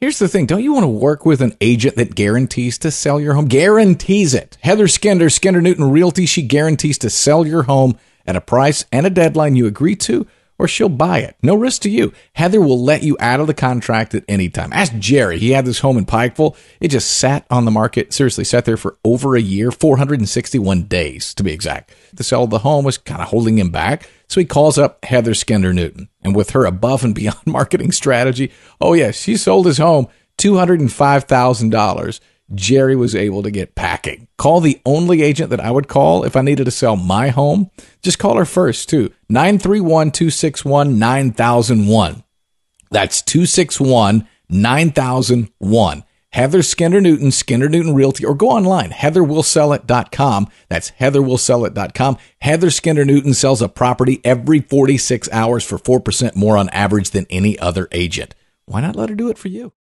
Here's the thing don't you want to work with an agent that guarantees to sell your home? Guarantees it. Heather Skender, Skender Newton Realty, she guarantees to sell your home at a price and a deadline you agree to, or she'll buy it. No risk to you. Heather will let you out of the contract at any time. Ask Jerry. He had this home in Pikeville. It just sat on the market, seriously, sat there for over a year, 461 days to be exact. The sale of the home was kind of holding him back. So he calls up Heather Skender Newton. And with her above and beyond marketing strategy, oh, yeah, she sold his home $205,000. Jerry was able to get packing. Call the only agent that I would call if I needed to sell my home. Just call her first, too. 931 261 9001. That's 261 9001. Heather Skinner Newton, Skinner Newton Realty, or go online, heatherwillsellit.com. That's heatherwillsellit.com. Heather Skinner Newton sells a property every 46 hours for 4% more on average than any other agent. Why not let her do it for you?